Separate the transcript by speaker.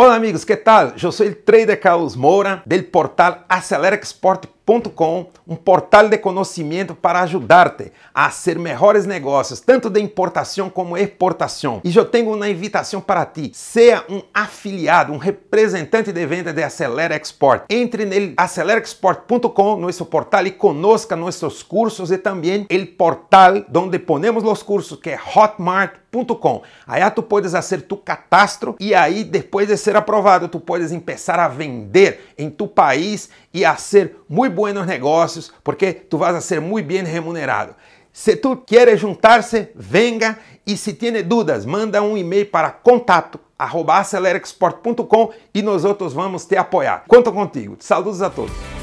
Speaker 1: Olá amigos, que tal? Eu sou o trader Carlos Moura do portal acelerexport.com um portal de conhecimento para ajudar-te a fazer melhores negócios, tanto de importação como exportação. E eu tenho uma invitação para ti: seja um afiliado, um representante de venda de Acelera Export. Entre nele acelerexport.com, nosso portal, e conosca nossos cursos e também o portal onde ponemos os cursos, que é hotmart.com. Aí tu podes fazer tu catastro e aí depois de ser aprovado, tu podes começar a vender em tu país e a ser muito buenos negócios porque tu vas a ser muito bem remunerado. Se tu quieres juntar-se, venga e se tiene dúvidas, manda um e-mail para contato@acelerexport.com e nós outros vamos te apoiar. Conto contigo. Saludos a todos.